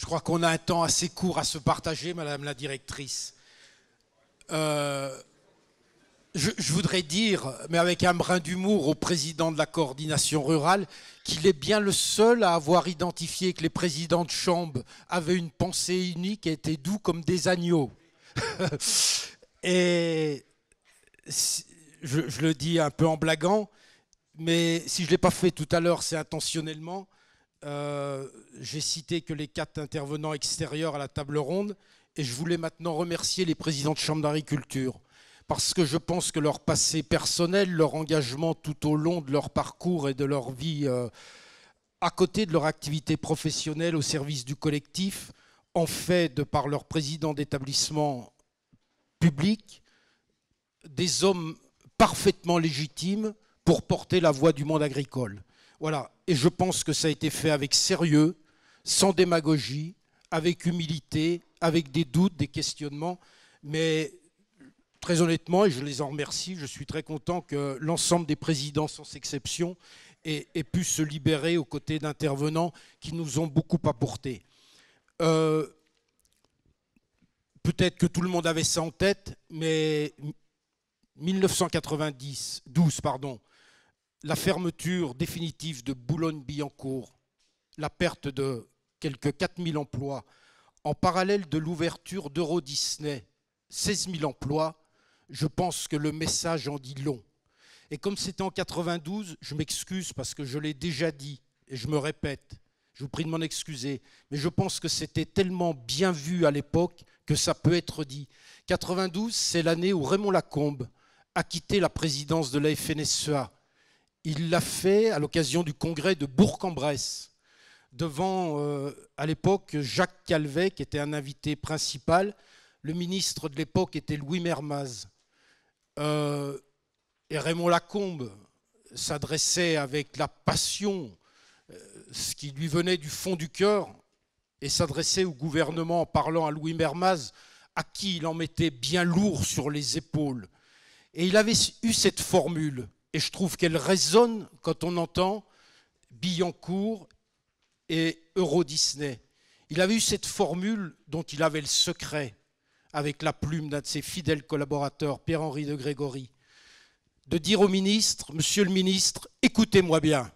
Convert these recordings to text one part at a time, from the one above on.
Je crois qu'on a un temps assez court à se partager, Madame la Directrice. Euh, je, voudrais dire, mais avec un brin d'humour, au président de la coordination rurale, qu'il est bien le seul à avoir identifié que les présidents de chambre avaient une pensée unique et étaient doux comme des agneaux. et je, je, le dis un peu en blaguant, mais si je ne l'ai pas fait tout à l'heure, c'est intentionnellement. Euh, j'ai cité que les quatre intervenants extérieurs à la table ronde et je voulais maintenant remercier les présidents de chambre d'agriculture parce que je pense que leur passé personnel, leur engagement tout au long de leur parcours et de leur vie euh, à côté de leur activité professionnelle au service du collectif, en fait de par leur président d'établissement public des hommes parfaitement légitimes pour porter la voix du monde agricole. Voilà. Et je pense que ça a été fait avec sérieux, sans démagogie, avec humilité, avec des doutes, des questionnements. Mais très honnêtement, et je les en remercie, je suis très content que l'ensemble des présidents, sans exception, aient, pu se libérer aux côtés d'intervenants qui nous ont beaucoup apporté. Euh, peut-être que tout le monde avait ça en tête, mais 1990, 12, pardon, la fermeture définitive de Boulogne-Billancourt, la perte de quelques 000 emplois, en parallèle de l'ouverture d'Euro Disney, 16 000 emplois, je pense que le message en dit long. Et comme c'était en 92, je m'excuse parce que je l'ai déjà dit et je me répète, je vous prie de m'en excuser, mais je pense que c'était tellement bien vu à l'époque que ça peut être dit. 92, c'est l'année où Raymond Lacombe a quitté la présidence de la FNSEA il l'a fait à l'occasion du congrès de Bourg-en-Bresse, devant, euh, à l'époque, Jacques Calvet, qui était un invité principal. Le ministre de l'époque était Louis Mermaz. Euh, et Raymond Lacombe s'adressait avec la passion, euh, ce qui lui venait du fond du cœur, et s'adressait au gouvernement en parlant à Louis Mermaz, à qui il en mettait bien lourd sur les épaules. Et il avait eu cette formule et je trouve qu'elle résonne quand on entend Billancourt et Euro Disney. Il avait eu cette formule dont il avait le secret avec la plume d'un de ses fidèles collaborateurs, Pierre-Henri de Grégory, de dire au ministre, Monsieur le ministre, écoutez-moi bien.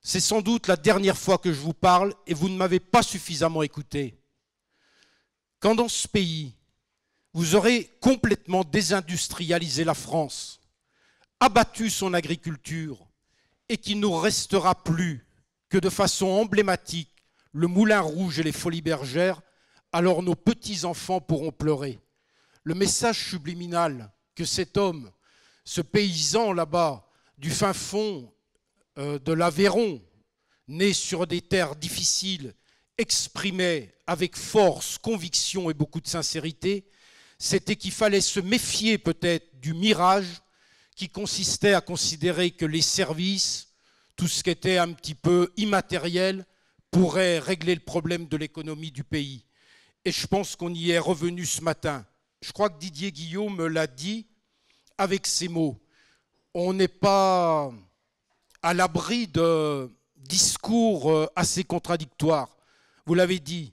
C'est sans doute la dernière fois que je vous parle et vous ne m'avez pas suffisamment écouté. Quand dans ce pays, vous aurez complètement désindustrialisé la France, abattu son agriculture et qu'il ne restera plus que de façon emblématique le Moulin Rouge et les Folies Bergères, alors nos petits-enfants pourront pleurer. Le message subliminal que cet homme, ce paysan là-bas, du fin fond euh, de l'Aveyron, né sur des terres difficiles, exprimait avec force, conviction et beaucoup de sincérité, c'était qu'il fallait se méfier peut-être du mirage qui consistait à considérer que les services, tout ce qui était un petit peu immatériel, pourrait régler le problème de l'économie du pays. Et je pense qu'on y est revenu ce matin. Je crois que Didier Guillaume l'a dit avec ces mots. On n'est pas à l'abri de discours euh, assez contradictoires. Vous l'avez dit,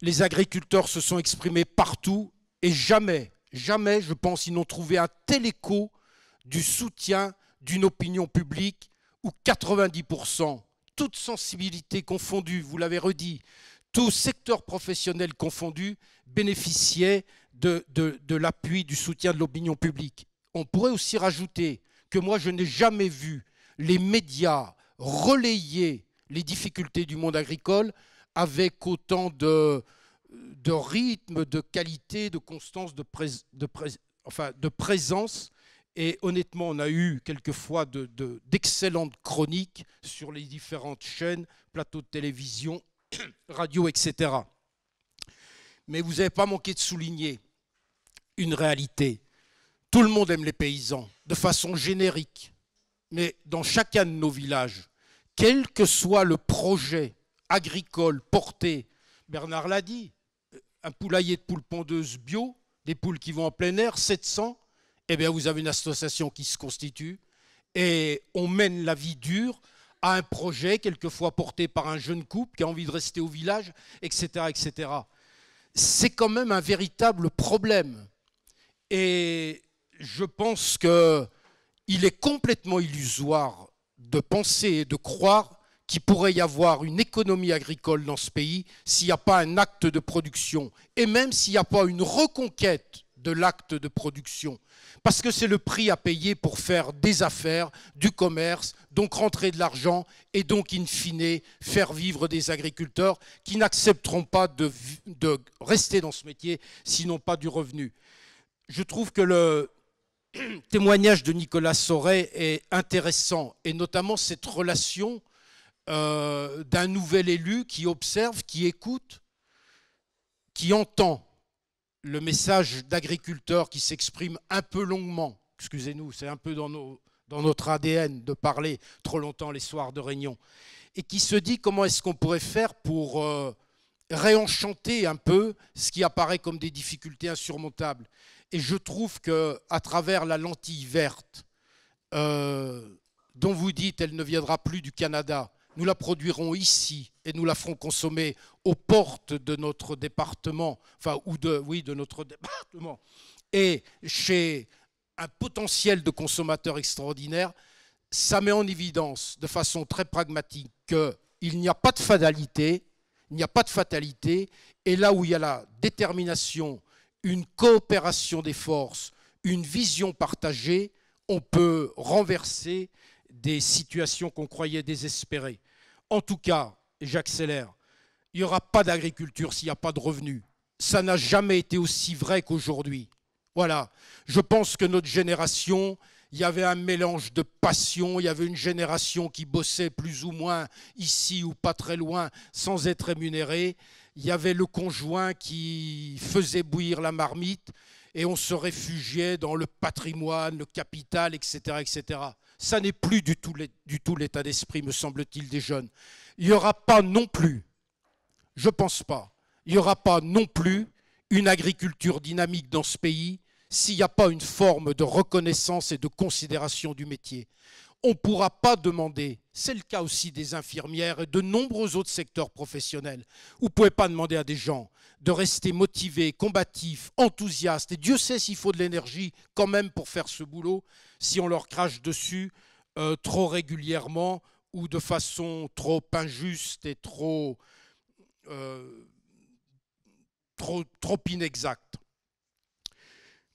les agriculteurs se sont exprimés partout et jamais, jamais, je pense, ils n'ont trouvé un tel écho du soutien d'une opinion publique où 90%, toute sensibilité confondue, vous l'avez redit, tout secteur professionnel confondu, bénéficiait de, l'appui, du soutien de l'opinion publique. On pourrait aussi rajouter que moi, je n'ai jamais vu les médias relayer les difficultés du monde agricole avec autant de, rythme, de qualité, de constance, de présence et honnêtement, on a eu quelquefois d'excellentes chroniques sur les différentes chaînes, plateaux de télévision, radio, etc. Mais vous n'avez pas manqué de souligner une réalité. Tout le monde aime les paysans, de façon générique. Mais dans chacun de nos villages, quel que soit le projet agricole porté, Bernard l'a dit, un poulailler de poules pondeuses bio, des poules qui vont en plein air, 700, eh bien, vous avez une association qui se constitue et on mène la vie dure à un projet, quelquefois porté par un jeune couple qui a envie de rester au village, etc. etc. C'est quand même un véritable problème. Et je pense qu'il est complètement illusoire de penser et de croire qu'il pourrait y avoir une économie agricole dans ce pays s'il n'y a pas un acte de production et même s'il n'y a pas une reconquête de l'acte de production. Parce que c'est le prix à payer pour faire des affaires, du commerce, donc rentrer de l'argent et donc, in fine, faire vivre des agriculteurs qui n'accepteront pas de, rester dans ce métier, sinon pas du revenu. Je trouve que le témoignage de Nicolas Sauret est intéressant, et notamment cette relation euh, d'un nouvel élu qui observe, qui écoute, qui entend le message d'agriculteurs qui s'exprime un peu longuement, excusez-nous, c'est un peu dans, notre ADN de parler trop longtemps les soirs de réunion, et qui se dit comment est-ce qu'on pourrait faire pour euh, réenchanter un peu ce qui apparaît comme des difficultés insurmontables. Et je trouve que à travers la lentille verte, euh, dont vous dites elle ne viendra plus du Canada, nous la produirons ici et nous la ferons consommer aux portes de notre département, enfin, ou de, oui, de notre département, et chez un potentiel de consommateurs extraordinaire. Ça met en évidence de façon très pragmatique qu'il n'y a pas de fatalité, il n'y a pas de fatalité, et là où il y a la détermination, une coopération des forces, une vision partagée, on peut renverser des situations qu'on croyait désespérées. En tout cas, j'accélère, il n'y aura pas d'agriculture s'il n'y a pas de revenus. Ça n'a jamais été aussi vrai qu'aujourd'hui. Voilà. Je pense que notre génération, il y avait un mélange de passion, il y avait une génération qui bossait plus ou moins ici ou pas très loin sans être rémunérée, il y avait le conjoint qui faisait bouillir la marmite et on se réfugiait dans le patrimoine, le capital, etc. etc ça n'est plus du tout, l'état d'esprit, me semble-t-il, des jeunes. Il n'y aura pas non plus, je ne pense pas, il n'y aura pas non plus une agriculture dynamique dans ce pays s'il n'y a pas une forme de reconnaissance et de considération du métier on ne pourra pas demander. C'est le cas aussi des infirmières et de nombreux autres secteurs professionnels. Vous ne pouvez pas demander à des gens de rester motivés, combatifs, enthousiastes. Et Dieu sait s'il faut de l'énergie quand même pour faire ce boulot, si on leur crache dessus euh, trop régulièrement ou de façon trop injuste et trop, euh, trop, inexacte.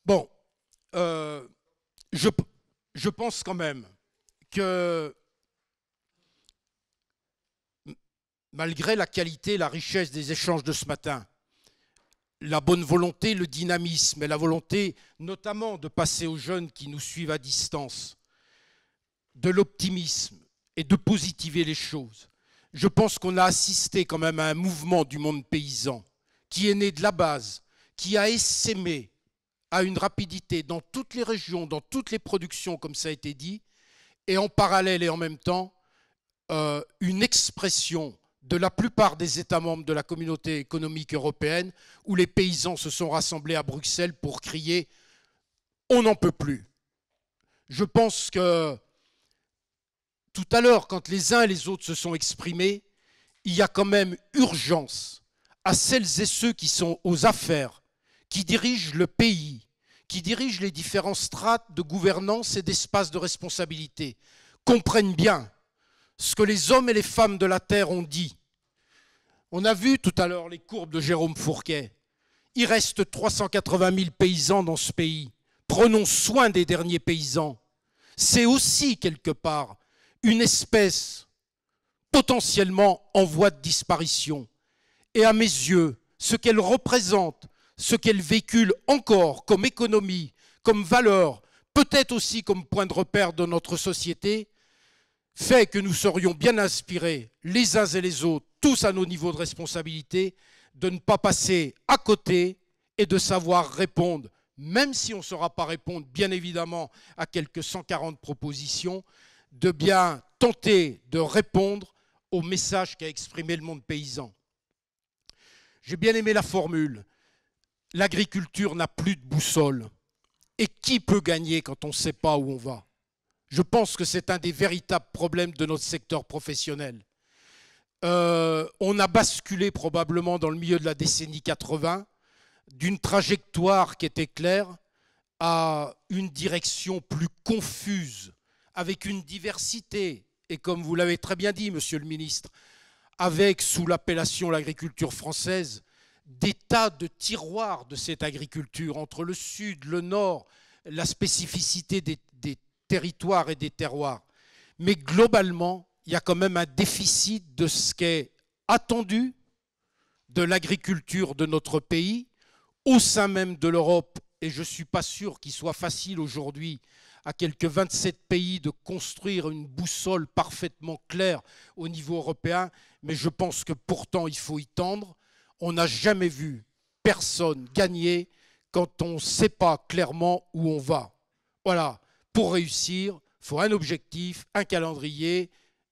Bon, euh, je, je pense quand même que malgré la qualité, la richesse des échanges de ce matin, la bonne volonté, le dynamisme et la volonté notamment de passer aux jeunes qui nous suivent à distance, de l'optimisme et de positiver les choses. Je pense qu'on a assisté quand même à un mouvement du monde paysan qui est né de la base, qui a essaimé à une rapidité dans toutes les régions, dans toutes les productions, comme ça a été dit, et en parallèle et en même temps euh, une expression de la plupart des États membres de la communauté économique européenne où les paysans se sont rassemblés à Bruxelles pour crier ⁇ On n'en peut plus !⁇ Je pense que tout à l'heure, quand les uns et les autres se sont exprimés, il y a quand même urgence à celles et ceux qui sont aux affaires, qui dirigent le pays, qui dirigent les différents strates de gouvernance et d'espace de responsabilité comprennent bien ce que les hommes et les femmes de la Terre ont dit. On a vu tout à l'heure les courbes de Jérôme Fourquet. Il reste 380 000 paysans dans ce pays. Prenons soin des derniers paysans. C'est aussi, quelque part, une espèce potentiellement en voie de disparition. Et à mes yeux, ce qu'elle représente, ce qu'elle véhicule encore comme économie, comme valeur, peut-être aussi comme point de repère de notre société, fait que nous serions bien inspirés, les uns et les autres, tous à nos niveaux de responsabilité, de ne pas passer à côté et de savoir répondre, même si on ne saura pas répondre, bien évidemment, à quelques 140 propositions, de bien tenter de répondre au message qu'a exprimé le monde paysan. J'ai bien aimé la formule l'agriculture n'a plus de boussole. Et qui peut gagner quand on ne sait pas où on va Je pense que c'est un des véritables problèmes de notre secteur professionnel. Euh, on a basculé probablement dans le milieu de la décennie 80 d'une trajectoire qui était claire à une direction plus confuse, avec une diversité, et comme vous l'avez très bien dit, monsieur le ministre, avec, sous l'appellation l'agriculture française, des tas de tiroirs de cette agriculture entre le sud, le nord, la spécificité des, territoires et des terroirs. Mais globalement, il y a quand même un déficit de ce qui est attendu de l'agriculture de notre pays au sein même de l'Europe. Et je ne suis pas sûr qu'il soit facile aujourd'hui à quelques 27 pays de construire une boussole parfaitement claire au niveau européen, mais je pense que pourtant il faut y tendre on n'a jamais vu personne gagner quand on ne sait pas clairement où on va. Voilà, pour réussir, il faut un objectif, un calendrier,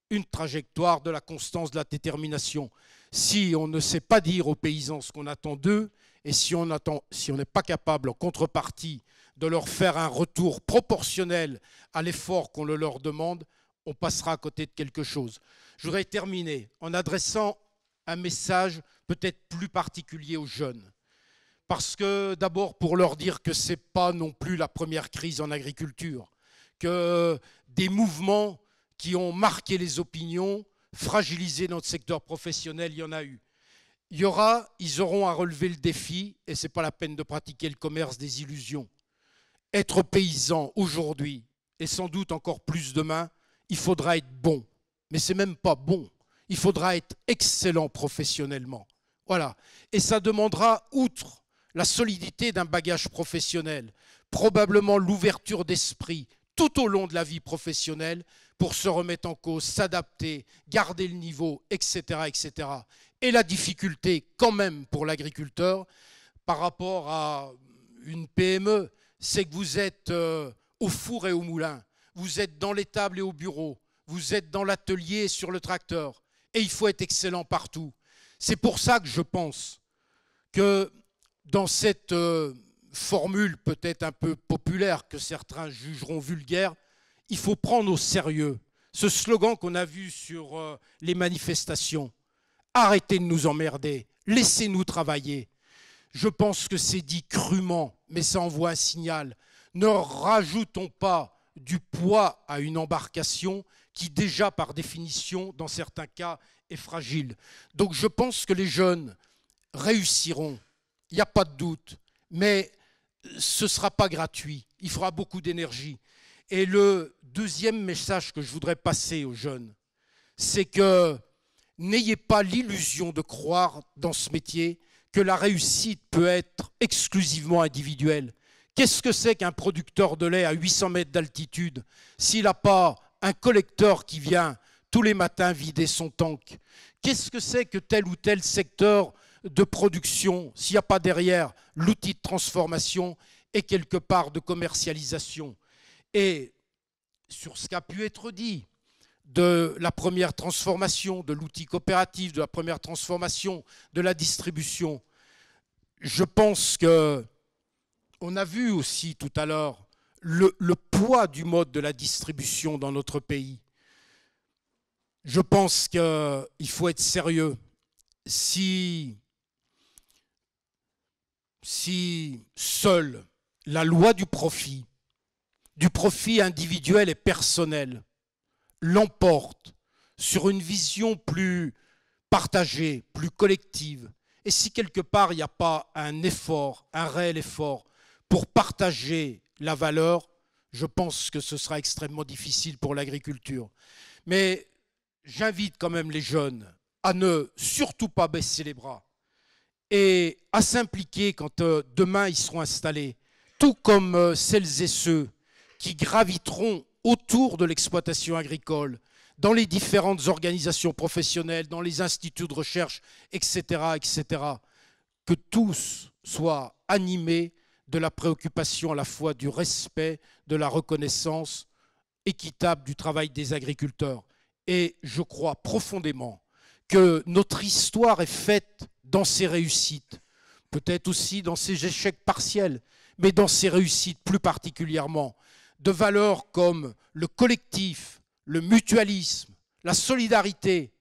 une trajectoire, de la constance, de la détermination. Si on ne sait pas dire aux paysans ce qu'on attend d'eux, et si on n'est pas capable en contrepartie de leur faire un retour proportionnel à l'effort qu'on leur demande, on passera à côté de quelque chose. Je voudrais terminer en adressant un message peut-être plus particulier aux jeunes. Parce que d'abord pour leur dire que ce n'est pas non plus la première crise en agriculture, que des mouvements qui ont marqué les opinions, fragilisé notre secteur professionnel, il y en a eu. Il y aura, ils auront à relever le défi, et ce n'est pas la peine de pratiquer le commerce des illusions. Être paysan aujourd'hui, et sans doute encore plus demain, il faudra être bon. Mais c'est même pas bon il faudra être excellent professionnellement. Voilà. Et ça demandera, outre la solidité d'un bagage professionnel, probablement l'ouverture d'esprit tout au long de la vie professionnelle pour se remettre en cause, s'adapter, garder le niveau, etc., etc. Et la difficulté quand même pour l'agriculteur par rapport à une PME, c'est que vous êtes euh, au four et au moulin, vous êtes dans l'étable et au bureau, vous êtes dans l'atelier et sur le tracteur, et il faut être excellent partout. C'est pour ça que je pense que dans cette euh, formule peut-être un peu populaire que certains jugeront vulgaire, il faut prendre au sérieux ce slogan qu'on a vu sur euh, les manifestations. Arrêtez de nous emmerder, laissez-nous travailler. Je pense que c'est dit crûment, mais ça envoie un signal. Ne rajoutons pas du poids à une embarcation qui déjà par définition, dans certains cas, est fragile. Donc je pense que les jeunes réussiront, il n'y a pas de doute, mais ce ne sera pas gratuit, il fera beaucoup d'énergie. Et le deuxième message que je voudrais passer aux jeunes, c'est que n'ayez pas l'illusion de croire dans ce métier que la réussite peut être exclusivement individuelle. Qu'est-ce que c'est qu'un producteur de lait à 800 mètres d'altitude s'il n'a pas un collecteur qui vient tous les matins vider son tank Qu'est-ce que c'est que tel ou tel secteur de production s'il n'y a pas derrière l'outil de transformation et quelque part de commercialisation Et sur ce qu'a pu être dit de la première transformation, de l'outil coopératif, de la première transformation, de la distribution, je pense que on a vu aussi tout à l'heure le, poids du mode de la distribution dans notre pays. Je pense qu'il faut être sérieux. Si, si seule la loi du profit, du profit individuel et personnel, l'emporte sur une vision plus partagée, plus collective, et si quelque part il n'y a pas un effort, un réel effort pour partager la valeur, je pense que ce sera extrêmement difficile pour l'agriculture. Mais j'invite quand même les jeunes à ne surtout pas baisser les bras et à s'impliquer quand euh, demain ils seront installés, tout comme euh, celles et ceux qui graviteront autour de l'exploitation agricole, dans les différentes organisations professionnelles, dans les instituts de recherche, etc., etc., que tous soient animés de la préoccupation à la fois du respect, de la reconnaissance équitable du travail des agriculteurs. Et je crois profondément que notre histoire est faite dans ses réussites, peut-être aussi dans ses échecs partiels, mais dans ses réussites plus particulièrement, de valeurs comme le collectif, le mutualisme, la solidarité.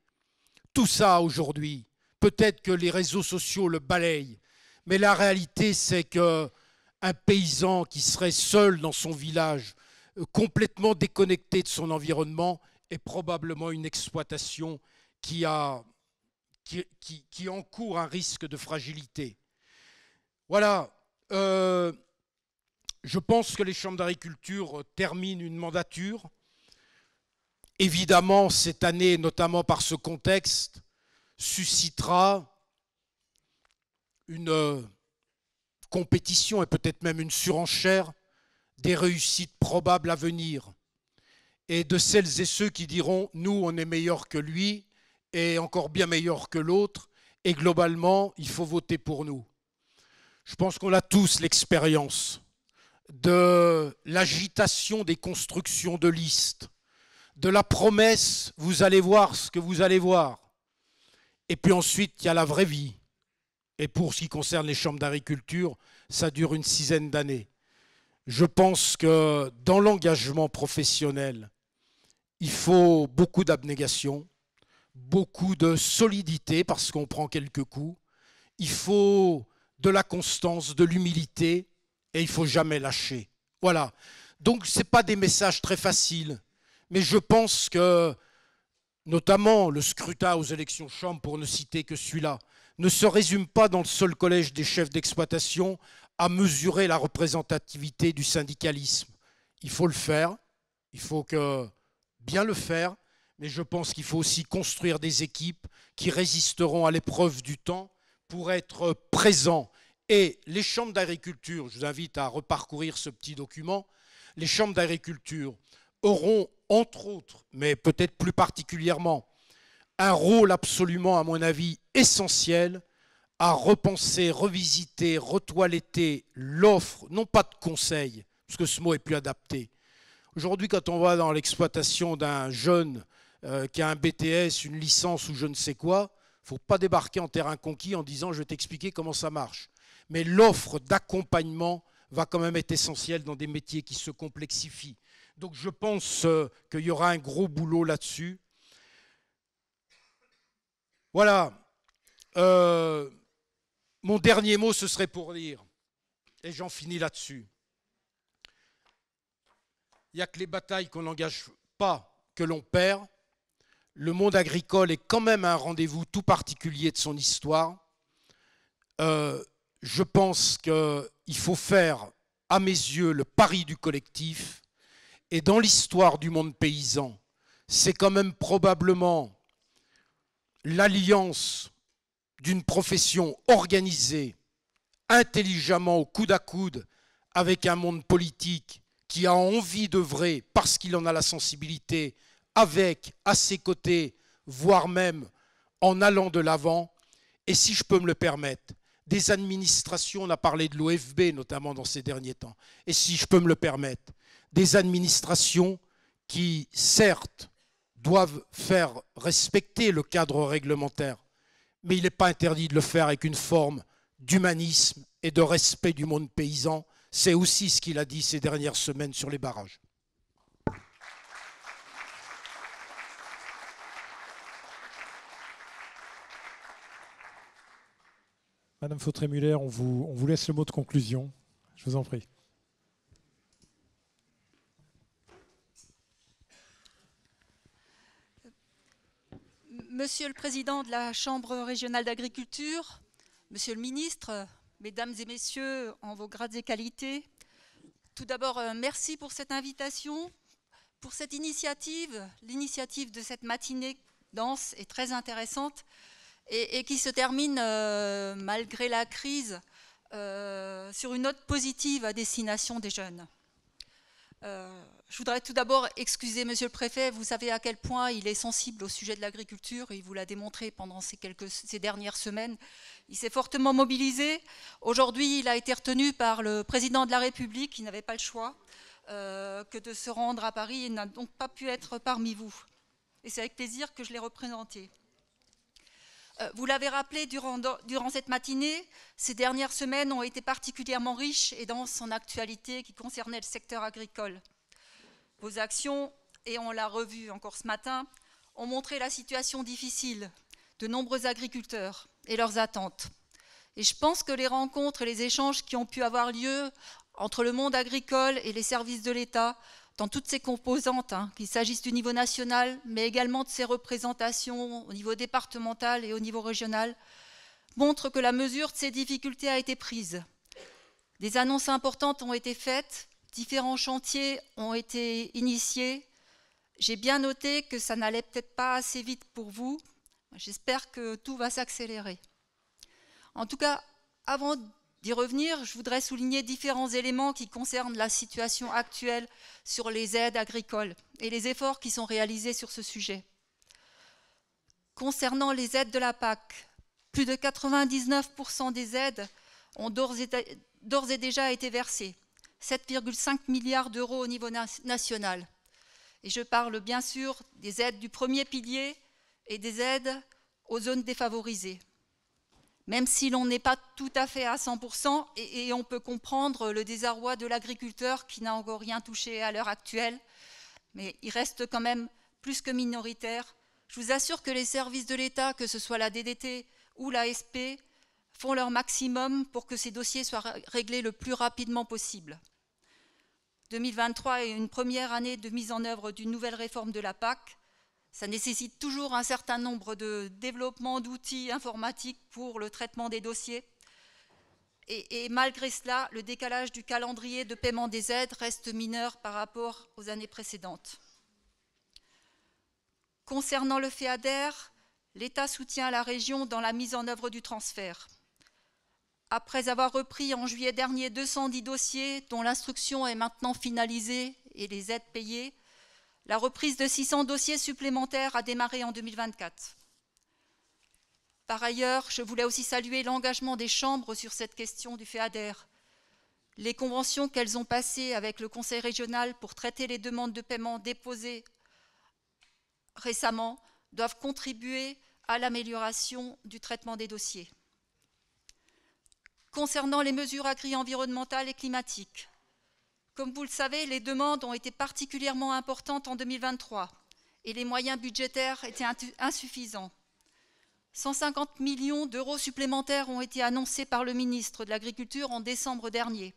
Tout ça aujourd'hui, peut-être que les réseaux sociaux le balayent, mais la réalité c'est que un paysan qui serait seul dans son village, euh, complètement déconnecté de son environnement, est probablement une exploitation qui, a, qui, encourt un risque de fragilité. Voilà. Euh, je pense que les chambres d'agriculture terminent une mandature. Évidemment, cette année, notamment par ce contexte, suscitera une euh, compétition et peut-être même une surenchère des réussites probables à venir et de celles et ceux qui diront nous on est meilleur que lui et encore bien meilleur que l'autre et globalement il faut voter pour nous. Je pense qu'on a tous l'expérience de l'agitation des constructions de listes, de la promesse vous allez voir ce que vous allez voir. Et puis ensuite il y a la vraie vie et pour ce qui concerne les chambres d'agriculture, ça dure une sixaine d'années. Je pense que dans l'engagement professionnel, il faut beaucoup d'abnégation, beaucoup de solidité parce qu'on prend quelques coups. Il faut de la constance, de l'humilité et il faut jamais lâcher. Voilà. Donc ce n'est pas des messages très faciles, mais je pense que notamment le scrutin aux élections chambres, pour ne citer que celui-là, ne se résume pas dans le seul collège des chefs d'exploitation à mesurer la représentativité du syndicalisme. Il faut le faire, il faut bien le faire, mais je pense qu'il faut aussi construire des équipes qui résisteront à l'épreuve du temps pour être présents. Et les chambres d'agriculture, je vous invite à reparcourir ce petit document, les chambres d'agriculture auront, entre autres, mais peut-être plus particulièrement, un rôle absolument, à mon avis, essentiel à repenser, revisiter, retoiletter l'offre, non pas de conseil, parce que ce mot est plus adapté. Aujourd'hui, quand on va dans l'exploitation d'un jeune euh, qui a un BTS, une licence ou je ne sais quoi, il ne faut pas débarquer en terrain conquis en disant je vais t'expliquer comment ça marche. Mais l'offre d'accompagnement va quand même être essentielle dans des métiers qui se complexifient. Donc je pense euh, qu'il y aura un gros boulot là-dessus. Voilà. Euh, mon dernier mot, ce serait pour dire, et j'en finis là-dessus. Il n'y a que les batailles qu'on n'engage pas que l'on perd. Le monde agricole est quand même un rendez-vous tout particulier de son histoire. Euh, je pense qu'il faut faire, à mes yeux, le pari du collectif. Et dans l'histoire du monde paysan, c'est quand même probablement l'alliance d'une profession organisée intelligemment au coude à coude avec un monde politique qui a envie d'œuvrer parce qu'il en a la sensibilité, avec, à ses côtés, voire même en allant de l'avant, et si je peux me le permettre, des administrations, on a parlé de l'OFB notamment dans ces derniers temps, et si je peux me le permettre, des administrations qui, certes, doivent faire respecter le cadre réglementaire, mais il n'est pas interdit de le faire avec une forme d'humanisme et de respect du monde paysan. C'est aussi ce qu'il a dit ces dernières semaines sur les barrages. Madame Fautré-Muller, on vous, on vous laisse le mot de conclusion. Je vous en prie. Monsieur le Président de la Chambre régionale d'agriculture, Monsieur le Ministre, Mesdames et Messieurs, en vos grades et qualités, tout d'abord, euh, merci pour cette invitation, pour cette initiative, l'initiative de cette matinée dense et très intéressante, et, qui se termine, euh, malgré la crise, euh, sur une note positive à destination des jeunes. Euh, je voudrais tout d'abord excuser Monsieur le Préfet. Vous savez à quel point il est sensible au sujet de l'agriculture. Il vous l'a démontré pendant ces, quelques, dernières semaines. Il s'est fortement mobilisé. Aujourd'hui, il a été retenu par le Président de la République. Il n'avait pas le choix euh, que de se rendre à Paris. Il n'a donc pas pu être parmi vous. Et c'est avec plaisir que je l'ai représenté. Euh, vous l'avez rappelé durant, cette matinée, ces dernières semaines ont été particulièrement riches et dans son actualité qui concernait le secteur agricole. Vos actions, et on l'a revu encore ce matin, ont montré la situation difficile de nombreux agriculteurs et leurs attentes. Et je pense que les rencontres et les échanges qui ont pu avoir lieu entre le monde agricole et les services de l'État dans toutes ses composantes, hein, qu'il s'agisse du niveau national, mais également de ses représentations au niveau départemental et au niveau régional, montre que la mesure de ces difficultés a été prise. Des annonces importantes ont été faites, différents chantiers ont été initiés. J'ai bien noté que ça n'allait peut-être pas assez vite pour vous. J'espère que tout va s'accélérer. En tout cas, avant d'y revenir, je voudrais souligner différents éléments qui concernent la situation actuelle sur les aides agricoles et les efforts qui sont réalisés sur ce sujet. Concernant les aides de la PAC, plus de 99% des aides ont d'ores et, déjà été versées, 7,5 milliards d'euros au niveau national. Et je parle bien sûr des aides du premier pilier et des aides aux zones défavorisées même si l'on n'est pas tout à fait à 100%, et, et on peut comprendre le désarroi de l'agriculteur qui n'a encore rien touché à l'heure actuelle, mais il reste quand même plus que minoritaire. Je vous assure que les services de l'État, que ce soit la DDT ou la SP, font leur maximum pour que ces dossiers soient réglés le plus rapidement possible. 2023 est une première année de mise en œuvre d'une nouvelle réforme de la PAC. Ça nécessite toujours un certain nombre de développements d'outils informatiques pour le traitement des dossiers. Et, malgré cela, le décalage du calendrier de paiement des aides reste mineur par rapport aux années précédentes. Concernant le FEADER, l'État soutient la région dans la mise en œuvre du transfert. Après avoir repris en juillet dernier 210 dossiers dont l'instruction est maintenant finalisée et les aides payées, la reprise de 600 dossiers supplémentaires a démarré en 2024. Par ailleurs, je voulais aussi saluer l'engagement des chambres sur cette question du FEADER. Les conventions qu'elles ont passées avec le Conseil régional pour traiter les demandes de paiement déposées récemment doivent contribuer à l'amélioration du traitement des dossiers. Concernant les mesures agri-environnementales et climatiques, comme vous le savez, les demandes ont été particulièrement importantes en 2023 et les moyens budgétaires étaient insuffisants. 150 millions d'euros supplémentaires ont été annoncés par le ministre de l'Agriculture en décembre dernier.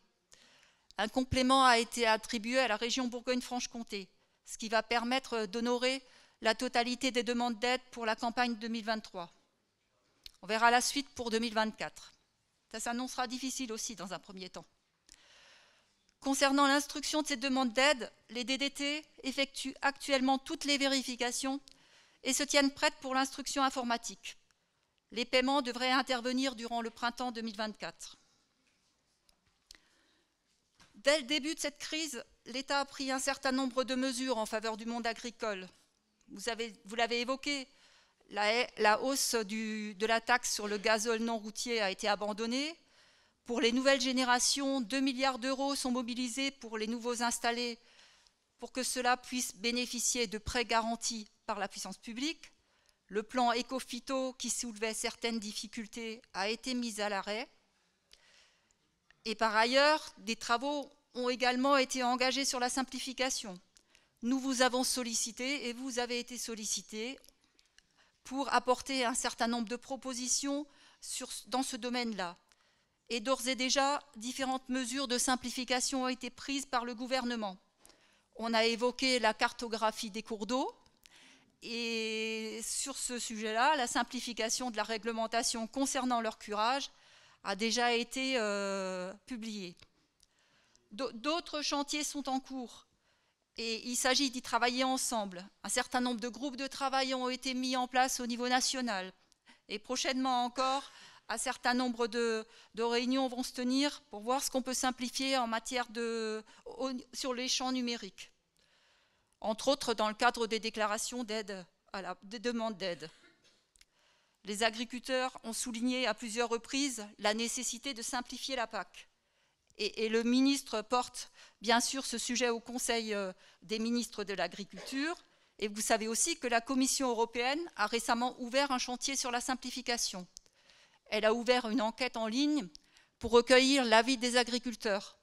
Un complément a été attribué à la région Bourgogne-Franche-Comté, ce qui va permettre d'honorer la totalité des demandes d'aide pour la campagne 2023. On verra la suite pour 2024. Ça s'annoncera difficile aussi dans un premier temps. Concernant l'instruction de ces demandes d'aide, les DDT effectuent actuellement toutes les vérifications et se tiennent prêtes pour l'instruction informatique. Les paiements devraient intervenir durant le printemps 2024. Dès le début de cette crise, l'État a pris un certain nombre de mesures en faveur du monde agricole. Vous, l'avez évoqué, la, hausse de la taxe sur le gazole non routier a été abandonnée, pour les nouvelles générations, 2 milliards d'euros sont mobilisés pour les nouveaux installés, pour que cela puisse bénéficier de prêts garantis par la puissance publique. Le plan Ecofito, qui soulevait certaines difficultés, a été mis à l'arrêt. Et par ailleurs, des travaux ont également été engagés sur la simplification. Nous vous avons sollicité et vous avez été sollicité pour apporter un certain nombre de propositions dans ce domaine-là et d'ores et déjà, différentes mesures de simplification ont été prises par le gouvernement. On a évoqué la cartographie des cours d'eau, et sur ce sujet-là, la simplification de la réglementation concernant leur curage a déjà été euh, publiée. D'autres chantiers sont en cours et il s'agit d'y travailler ensemble. Un certain nombre de groupes de travail ont été mis en place au niveau national et prochainement encore, un certain nombre de, réunions vont se tenir pour voir ce qu'on peut simplifier en matière de, sur les champs numériques, entre autres dans le cadre des déclarations d'aide, à des demandes d'aide. Les agriculteurs ont souligné à plusieurs reprises la nécessité de simplifier la PAC. et le ministre porte bien sûr ce sujet au Conseil euh, des ministres de l'Agriculture. Et vous savez aussi que la Commission européenne a récemment ouvert un chantier sur la simplification elle a ouvert une enquête en ligne pour recueillir l'avis des agriculteurs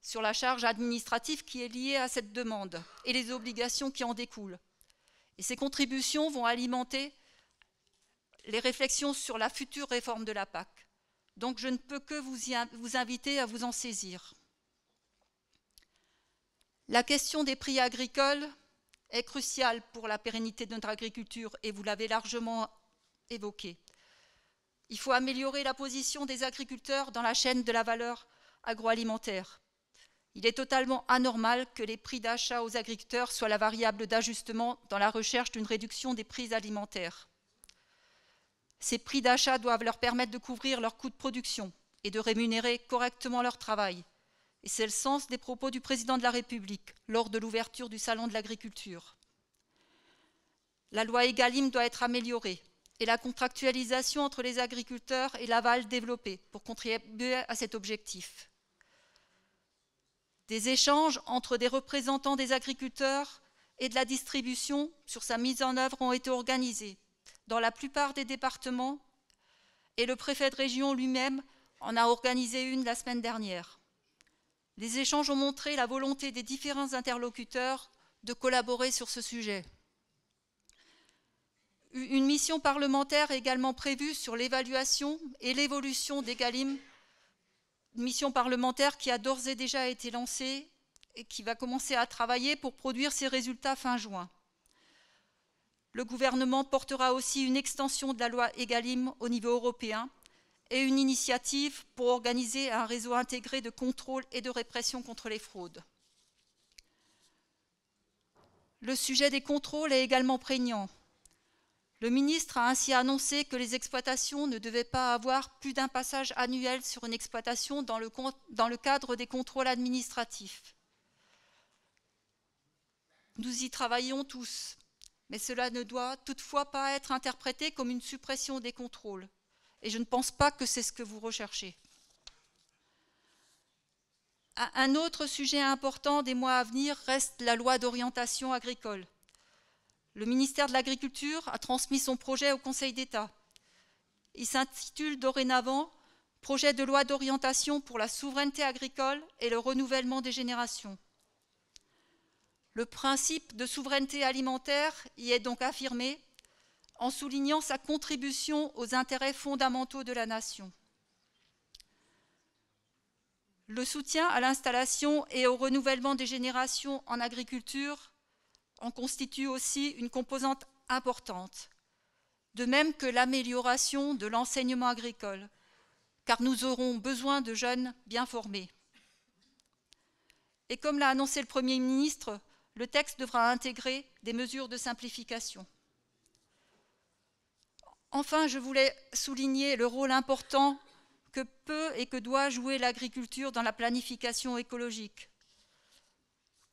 sur la charge administrative qui est liée à cette demande et les obligations qui en découlent. Et ces contributions vont alimenter les réflexions sur la future réforme de la PAC. Donc je ne peux que vous, vous inviter à vous en saisir. La question des prix agricoles est cruciale pour la pérennité de notre agriculture et vous l'avez largement évoquée. Il faut améliorer la position des agriculteurs dans la chaîne de la valeur agroalimentaire. Il est totalement anormal que les prix d'achat aux agriculteurs soient la variable d'ajustement dans la recherche d'une réduction des prix alimentaires. Ces prix d'achat doivent leur permettre de couvrir leurs coûts de production et de rémunérer correctement leur travail. Et c'est le sens des propos du président de la République lors de l'ouverture du Salon de l'agriculture. La loi Egalim doit être améliorée et la contractualisation entre les agriculteurs et l'aval développé pour contribuer à cet objectif. Des échanges entre des représentants des agriculteurs et de la distribution sur sa mise en œuvre ont été organisés dans la plupart des départements et le préfet de région lui-même en a organisé une la semaine dernière. Les échanges ont montré la volonté des différents interlocuteurs de collaborer sur ce sujet. Une mission parlementaire est également prévue sur l'évaluation et l'évolution des une mission parlementaire qui a d'ores et déjà été lancée et qui va commencer à travailler pour produire ses résultats fin juin. Le gouvernement portera aussi une extension de la loi EGalim au niveau européen et une initiative pour organiser un réseau intégré de contrôle et de répression contre les fraudes. Le sujet des contrôles est également prégnant. Le ministre a ainsi annoncé que les exploitations ne devaient pas avoir plus d'un passage annuel sur une exploitation dans le, cadre des contrôles administratifs. Nous y travaillons tous, mais cela ne doit toutefois pas être interprété comme une suppression des contrôles. Et je ne pense pas que c'est ce que vous recherchez. Un autre sujet important des mois à venir reste la loi d'orientation agricole. Le ministère de l'Agriculture a transmis son projet au Conseil d'État. Il s'intitule dorénavant Projet de loi d'orientation pour la souveraineté agricole et le renouvellement des générations. Le principe de souveraineté alimentaire y est donc affirmé en soulignant sa contribution aux intérêts fondamentaux de la nation. Le soutien à l'installation et au renouvellement des générations en agriculture en constitue aussi une composante importante, de même que l'amélioration de l'enseignement agricole, car nous aurons besoin de jeunes bien formés. Et comme l'a annoncé le Premier ministre, le texte devra intégrer des mesures de simplification. Enfin, je voulais souligner le rôle important que peut et que doit jouer l'agriculture dans la planification écologique,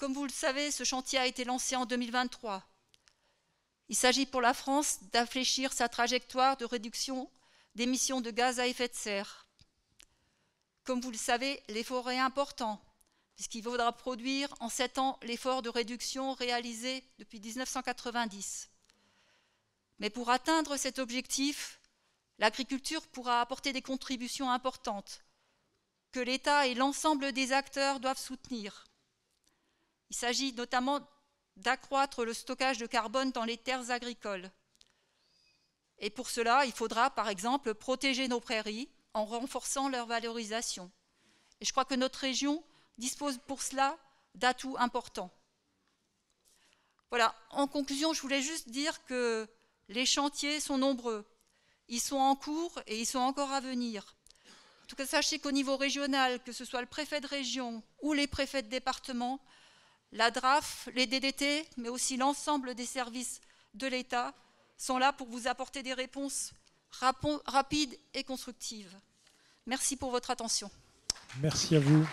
comme vous le savez, ce chantier a été lancé en 2023. Il s'agit pour la France d'affléchir sa trajectoire de réduction d'émissions de gaz à effet de serre. Comme vous le savez, l'effort est important, puisqu'il faudra produire en sept ans l'effort de réduction réalisé depuis 1990. Mais pour atteindre cet objectif, l'agriculture pourra apporter des contributions importantes que l'État et l'ensemble des acteurs doivent soutenir. Il s'agit notamment d'accroître le stockage de carbone dans les terres agricoles. Et pour cela, il faudra par exemple protéger nos prairies en renforçant leur valorisation. Et je crois que notre région dispose pour cela d'atouts importants. Voilà, en conclusion, je voulais juste dire que les chantiers sont nombreux. Ils sont en cours et ils sont encore à venir. En tout cas, sachez qu'au niveau régional, que ce soit le préfet de région ou les préfets de département, la DRAF, les DDT, mais aussi l'ensemble des services de l'État sont là pour vous apporter des réponses rapides et constructives. Merci pour votre attention. Merci à vous.